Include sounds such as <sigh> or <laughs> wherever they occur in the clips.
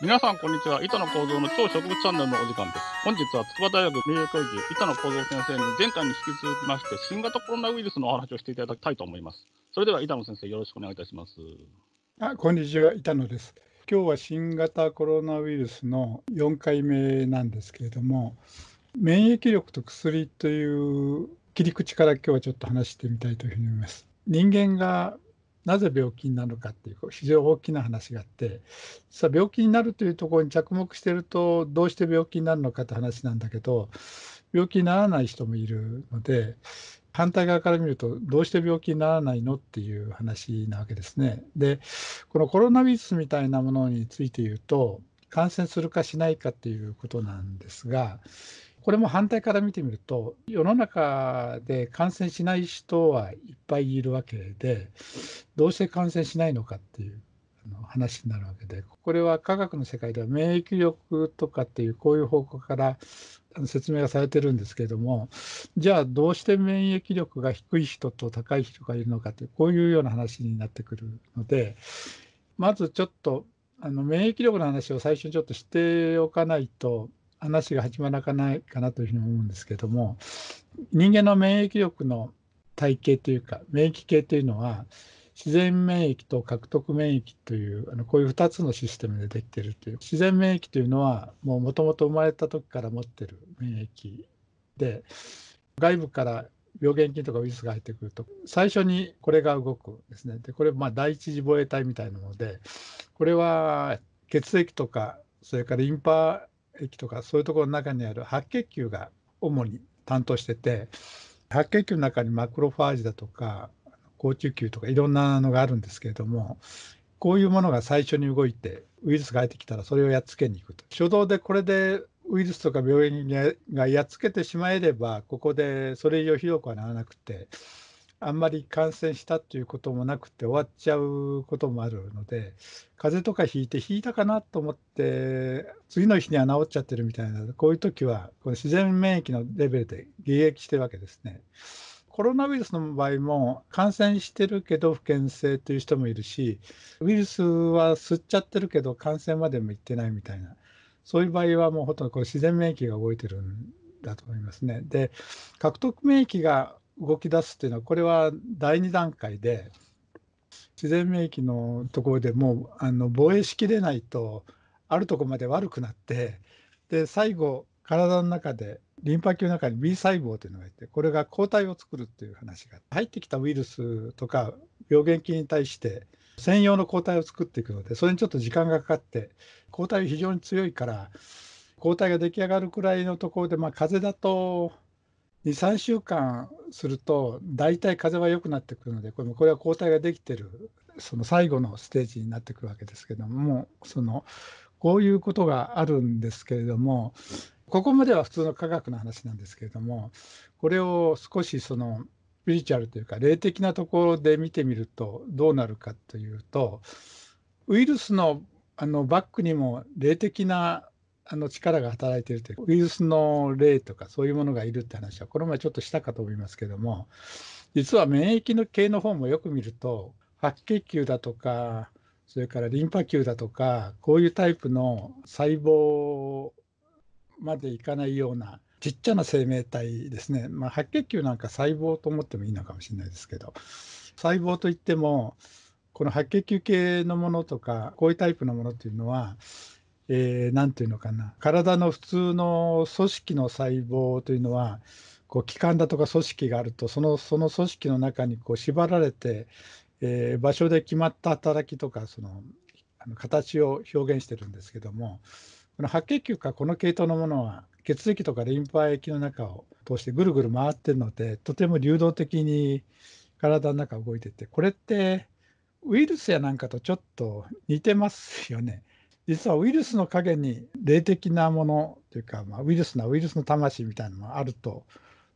皆さん、こんにちは。板野構造の超植物チャンネルのお時間です。本日は筑波大学名誉教授、板野構造先生に前回に引き続きまして、新型コロナウイルスのお話をしていただきたいと思います。それでは、板野先生、よろしくお願いいたします。あこんにちは、板野です。今日は新型コロナウイルスの4回目なんですけれども、免疫力と薬という切り口から今日はちょっと話してみたいというふうに思います。人間がなぜ病気になるかっていう非常に大きな話があっては病気になるというところに着目してるとどうして病気になるのかって話なんだけど病気にならない人もいるので反対側から見るとどうして病気にならないのっていう話なわけですね。でこのコロナウイルスみたいなものについて言うと感染するかしないかっていうことなんですがこれも反対から見てみると世の中で感染しない人はいっぱいいるわけでどうして感染しないのかっていう話になるわけでこれは科学の世界では免疫力とかっていうこういう方向から説明がされてるんですけれどもじゃあどうして免疫力が低い人と高い人がいるのかっいうこういうような話になってくるのでまずちょっとあの免疫力の話を最初にちょっとしておかないと話が始まらないかなというふうに思うんですけども人間の免疫力の体系というか免疫系というのは自然免疫と獲得免疫というあのこういう2つのシステムでできてるという自然免疫というのはもともと生まれた時から持ってる免疫で外部から病原菌とかウイルスが入ってくると最初にこれが動くですねでこれまあ第一次防衛隊みたいなのでこれは血液とかそれからリンパ駅とかそういうところの中にある白血球が主に担当してて白血球の中にマクロファージだとか高中球とかいろんなのがあるんですけれどもこういうものが最初に動いてウイルスが入ってきたらそれをやっつけに行くと初動でこれでウイルスとか病院がやっつけてしまえればここでそれ以上ひどくはならなくてあんまり感染したということもなくて終わっちゃうこともあるので風邪とかひいてひいたかなと思って次の日には治っちゃってるみたいなこういう時はこの自然免疫のレベルで迎撃してるわけですね。コロナウイルスの場合も感染してるけど不健性という人もいるしウイルスは吸っちゃってるけど感染までもいってないみたいなそういう場合はもうほとんどこれ自然免疫が動いてるんだと思いますね。で獲得免疫が動き出すっていうのはこれは第2段階で自然免疫のところでもうあの防衛しきれないとあるとこまで悪くなってで最後体の中でリンパ球の中に B 細胞というのがいてこれが抗体を作るっていう話が入ってきたウイルスとか病原菌に対して専用の抗体を作っていくのでそれにちょっと時間がかかって抗体非常に強いから抗体が出来上がるくらいのところで、まあ、風邪だと23週間すると大体風邪は良くなってくるのでこれこれは抗体ができてるその最後のステージになってくるわけですけどもそのこういうことがあるんですけれどもここまでは普通の科学の話なんですけれどもこれを少しそのスピリチュアルというか霊的なところで見てみるとどうなるかというとウイルスのあのバックにも霊的なあの力が働いているというウイルスの例とかそういうものがいるって話はこの前ちょっとしたかと思いますけども実は免疫の系の方もよく見ると白血球だとかそれからリンパ球だとかこういうタイプの細胞までいかないようなちっちゃな生命体ですね、まあ、白血球なんか細胞と思ってもいいのかもしれないですけど細胞といってもこの白血球系のものとかこういうタイプのものっていうのはえー、て言うのかな体の普通の組織の細胞というのはこう器官だとか組織があるとそのその組織の中にこう縛られて、えー、場所で決まった働きとかそのあの形を表現してるんですけどもこの白血球かこの系統のものは血液とかリンパ液の中を通してぐるぐる回ってるのでとても流動的に体の中動いててこれってウイルスやなんかとちょっと似てますよね。実はウイルスの陰に霊的なものというか、まあ、ウイルスなウイルスの魂みたいなのもあると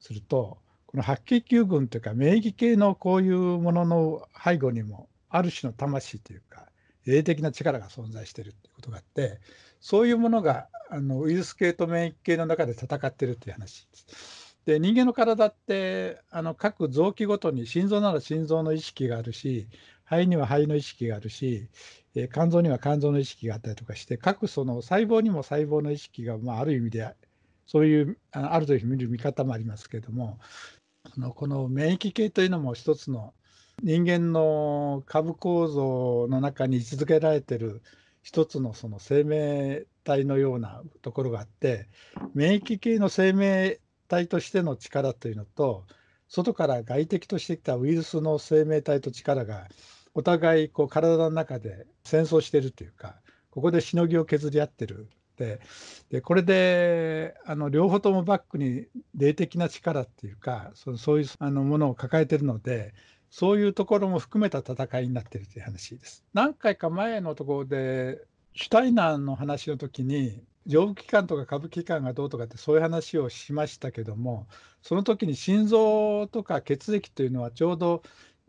するとこの白血球群というか免疫系のこういうものの背後にもある種の魂というか霊的な力が存在しているということがあってそういうものがあのウイルス系と免疫系の中で戦ってるという話です。で人間の体ってあの各臓器ごとに心臓なら心臓の意識があるし肺には肺の意識があるし、え肝臓には肝臓の意識があったりとかして、各その細胞にも細胞の意識が、まあ、ある意味で、そういうあるという見る見方もありますけれども、このこの免疫系というのも一つの人間の株構造の中に位置づけられてる一つのその生命体のようなところがあって免疫系の生命体としての力というのと外から外敵としてきたウイルスの生命体と力がお互いこう体の中で戦争してるというかここでしのぎを削り合ってるででこれであの両方ともバックに霊的な力っていうかそそういうあのものを抱えてるのでそういうところも含めた戦いになってるという話です。何回か前のところでシュタイナーの話の時に上部機関とか下部機関がどうとかってそういう話をしましたけどもその時に心臓とか血液というのはちょうど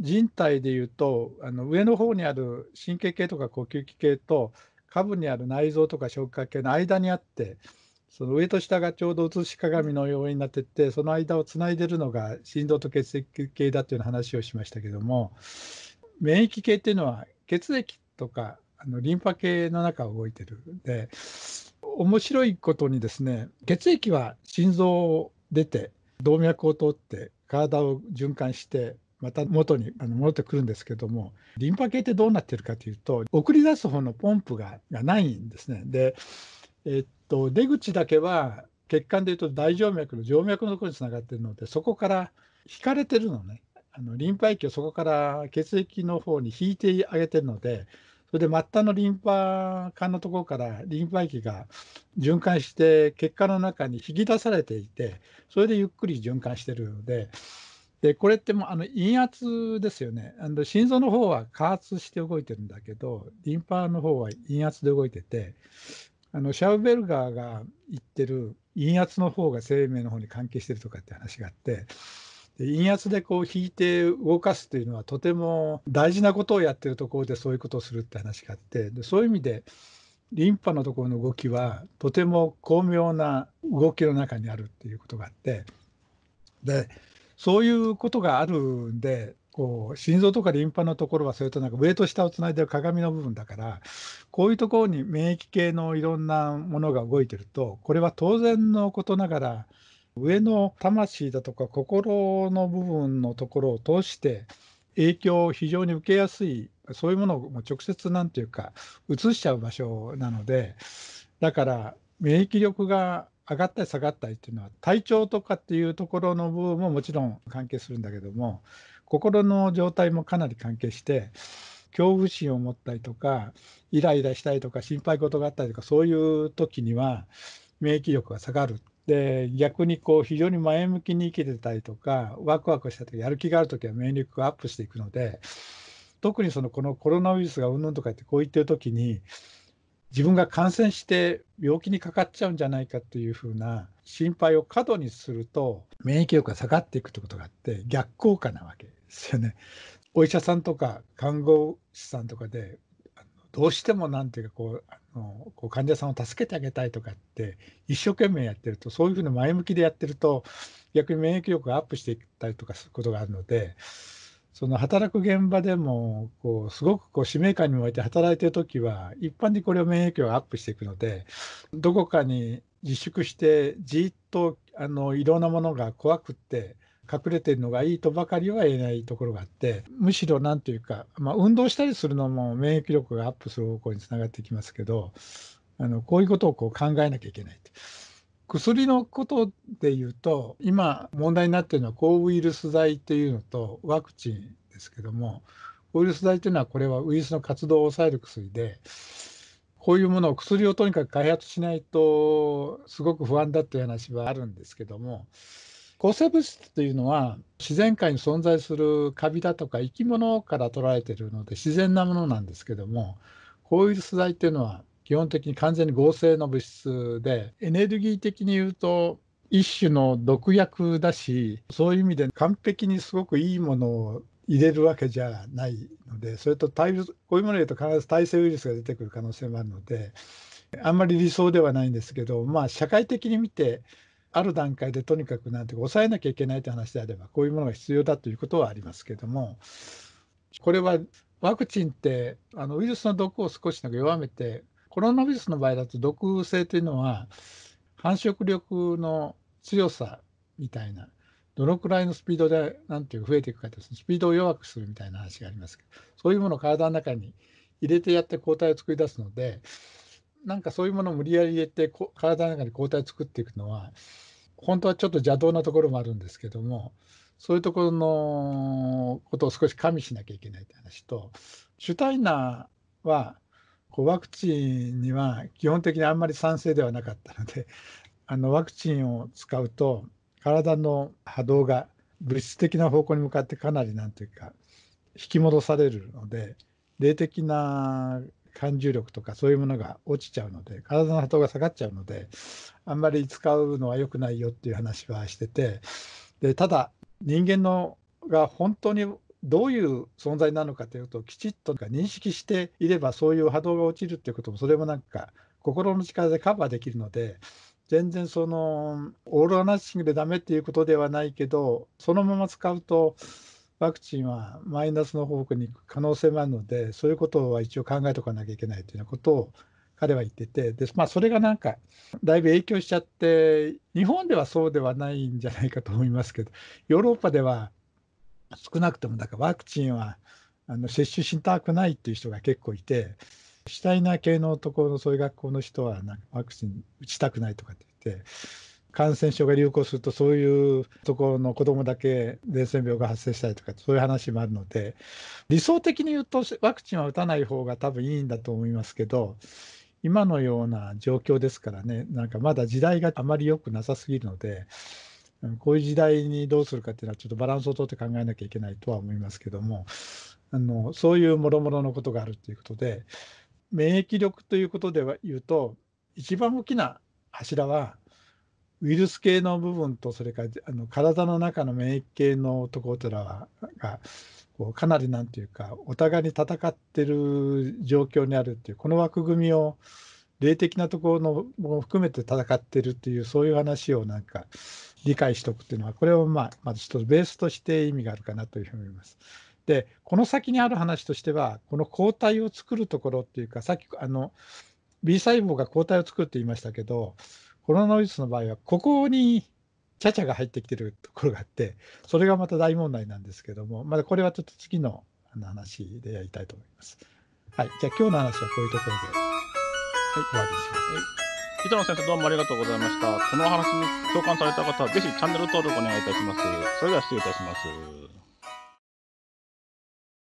人体でいうとあの上の方にある神経系とか呼吸器系と下部にある内臓とか消化系の間にあってその上と下がちょうど写し鏡のようになっててその間をつないでるのが心臓と血液系だという話をしましたけども免疫系っていうのは血液とかあのリンパ系の中を動いてるで面白いことにですね血液は心臓を出て動脈を通って体を循環してまた元にあの戻ってくるんですけどもリンパ系ってどうなってるかというと送り出す方のポンプががないんですね。で、えっと、出口だけは血管でいうと大静脈の静脈のところにつながってるのでそこから引かれてるのねあのリンパ液をそこから血液の方に引いてあげてるのでそれで末端のリンパ管のところからリンパ液が循環して血管の中に引き出されていてそれでゆっくり循環してるのででこれってもあの陰圧ですよねあの心臓の方は加圧して動いてるんだけどリンパの方は陰圧で動いててあのシャウベルガーが言ってる陰圧の方が生命の方に関係してるとかって話があって陰圧でこう引いて動かすというのはとても大事なことをやってるところでそういうことをするって話があってでそういう意味でリンパのところの動きはとても巧妙な動きの中にあるっていうことがあってでそういうことがあるんで、こう心臓とかリンパのところはそれとなんか上と下をつないでる鏡の部分だからこういうところに免疫系のいろんなものが動いてるとこれは当然のことながら上の魂だとか心の部分のところを通して影響を非常に受けやすいそういうものを直接何て言うか移しちゃう場所なのでだから免疫力が上がったり下がったりっていうのは体調とかっていうところの部分ももちろん関係するんだけども心の状態もかなり関係して恐怖心を持ったりとかイライラしたりとか心配事があったりとかそういう時には免疫力が下がる。で逆にこう非常に前向きに生きてたりとかワクワクした時やる気がある時は免疫力がアップしていくので特にそのこのコロナウイルスがうんぬんとかってこう言ってる時に自分が感染して病気にかかっちゃうんじゃないかというふうな心配を過度にすると免疫力が下がっていくということがあって逆効果なわけですよね。お医者さんとか看護師さんとかでどうしてもなんていうかこうあのこう患者さんを助けてあげたいとかって一生懸命やってるとそういうふうに前向きでやってると逆に免疫力がアップしていったりとかすることがあるのでその働く現場でもこうすごくこう使命感に燃えて働いてる時は一般にこれを免疫をアップしていくのでどこかに自粛してじっとあのいろんなものが怖くって隠れてるのがいいとばかりは言えないところがあってむしろ何というか、まあ、運動したりするのも免疫力がアップする方向につながってきますけどあのこういうことをこう考えなきゃいけないって。薬のことで言うと今問題になってるのは抗ウイルス剤っていうのとワクチンですけどもウイルス剤というのはこれはウイルスの活動を抑える薬でこういうものを薬をとにかく開発しないとすごく不安だっていう話はあるんですけども抗生物質というのは自然界に存在するカビだとか生き物から取られてるので自然なものなんですけども抗ウイルス剤っていうのは基本的に完全に合成の物質でエネルギー的に言うと一種の毒薬だしそういう意味で完璧にすごくいいものを入れるわけじゃないのでそれと対こういうもので言うと必ず耐性ウイルスが出てくる可能性もあるのであんまり理想ではないんですけどまあ社会的に見てある段階でとにかくなんて抑えなきゃいけないという話であればこういうものが必要だということはありますけどもこれはワクチンってあのウイルスの毒を少しなんか弱めてコロナウイルスの場合だと毒性というのは繁殖力の強さみたいなどのくらいのスピードでなんていう増えていくかとスピードを弱くするみたいな話がありますけどそういうものを体の中に入れてやって抗体を作り出すのでなんかそういうものを無理やり入れて体の中に抗体を作っていくのは本当はちょっと邪道なところもあるんですけどもそういうところのことを少し加味しなきゃいけないという話とシュタイナーはこうワクチンには基本的にあんまり賛成ではなかったので <laughs> あのワクチンを使うと体の波動が物質的な方向に向かってかなり何というか引き戻されるので霊的な感重力とかそういうものが落ちちゃうので体の波動が下がっちゃうのであんまり使うのは良くないよっていう話はしててでただ人間のが本当にどういう存在なのかというときちっと認識していればそういう波動が落ちるっていうこともそれもなんか心の力でカバーできるので全然そのオールアナッシングでダメっていうことではないけどそのまま使うとワクチンはマイナスの方向に行く可能性もあるのでそういうことは一応考えておかなきゃいけないというようなことを彼は言っててで、まあ、それがなんかだいぶ影響しちゃって日本ではそうではないんじゃないかと思いますけどヨーロッパでは少なくともだからワクチンはあの接種したくないっていう人が結構いて、主体な系のところのそういう学校の人はなんかワクチン打ちたくないとかって言って、感染症が流行するとそういうところの子どもだけ伝染病が発生したりとかそういう話もあるので理想的に言うとワクチンは打たない方が多分いいんだと思いますけど今のような状況ですからねなんかまだ時代があまり良くなさすぎるのでこういう時代にどうするかっていうのはちょっとバランスをとって考えなきゃいけないとは思いますけどもあのそういうもろもろのことがあるということで免疫力ということでは言うと一番大きな柱はウイルス系の部分とそれからあの体の中の免疫系のところらがこうかなりなんていうかお互いに戦ってる状況にあるっていうこの枠組みを霊的なところのも含めて戦ってるっていうそういう話をなんか理解しておくっていうのは、これをまあまず一つベースとして意味があるかなというふうに思います。で、この先にある話としては、この抗体を作るところっていうか、さっきあの B 細胞が抗体を作るって言いましたけど、コロナウイルスの場合は、ここにちゃちゃが入ってきてるところがあって、それがまた大問題なんですけども、まだこれはちょっと次の話でやりたいと思います。はい、じゃあ今日の話はこういうところで、はい、終わりにします。北の先生どうもありがとうございました。このお話に共感された方は、ぜひチャンネル登録お願いいたします。それでは失礼いたします。